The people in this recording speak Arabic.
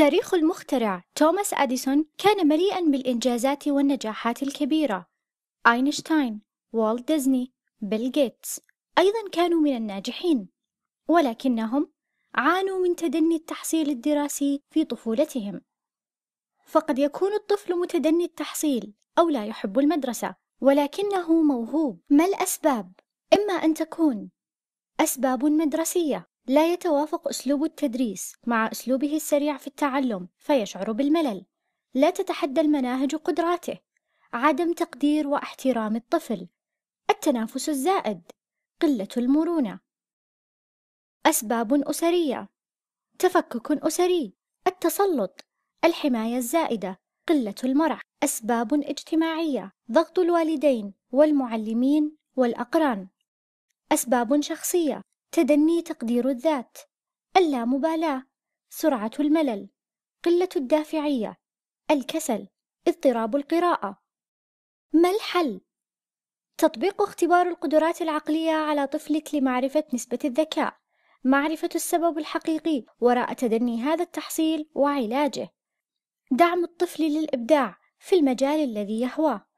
تاريخ المخترع توماس أديسون كان مليئا بالإنجازات والنجاحات الكبيرة أينشتاين، والت ديزني، بيل جيتس أيضا كانوا من الناجحين ولكنهم عانوا من تدني التحصيل الدراسي في طفولتهم فقد يكون الطفل متدني التحصيل أو لا يحب المدرسة ولكنه موهوب ما الأسباب؟ إما أن تكون أسباب مدرسية لا يتوافق أسلوب التدريس مع أسلوبه السريع في التعلم فيشعر بالملل لا تتحدى المناهج قدراته عدم تقدير واحترام الطفل التنافس الزائد قلة المرونة أسباب أسرية تفكك أسري التسلط الحماية الزائدة قلة المرح أسباب اجتماعية ضغط الوالدين والمعلمين والأقران أسباب شخصية تدني تقدير الذات اللامبالاة سرعة الملل قلة الدافعية الكسل اضطراب القراءة ما الحل؟ تطبيق اختبار القدرات العقلية على طفلك لمعرفة نسبة الذكاء معرفة السبب الحقيقي وراء تدني هذا التحصيل وعلاجه دعم الطفل للإبداع في المجال الذي يهواه